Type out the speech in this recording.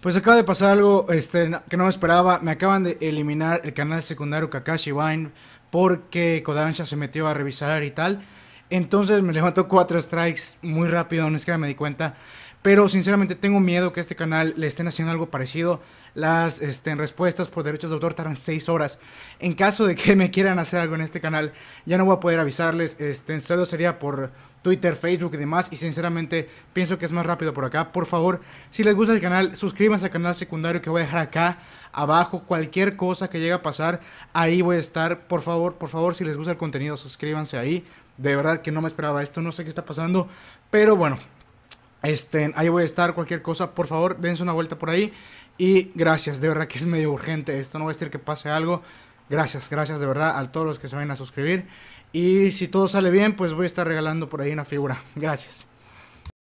Pues acaba de pasar algo este, que no me esperaba. Me acaban de eliminar el canal secundario Kakashi Vine porque Kodansha se metió a revisar y tal. Entonces me levantó cuatro strikes muy rápido, no es que me di cuenta. Pero sinceramente tengo miedo que este canal le estén haciendo algo parecido. Las este, respuestas por derechos de autor tardan 6 horas. En caso de que me quieran hacer algo en este canal, ya no voy a poder avisarles. Este, solo sería por Twitter, Facebook y demás. Y sinceramente pienso que es más rápido por acá. Por favor, si les gusta el canal, suscríbanse al canal secundario que voy a dejar acá abajo. Cualquier cosa que llegue a pasar, ahí voy a estar. Por favor, por favor, si les gusta el contenido, suscríbanse ahí. De verdad que no me esperaba esto, no sé qué está pasando. Pero bueno, este, ahí voy a estar, cualquier cosa, por favor, dense una vuelta por ahí. Y gracias, de verdad que es medio urgente esto, no voy a decir que pase algo. Gracias, gracias de verdad a todos los que se vayan a suscribir. Y si todo sale bien, pues voy a estar regalando por ahí una figura. Gracias.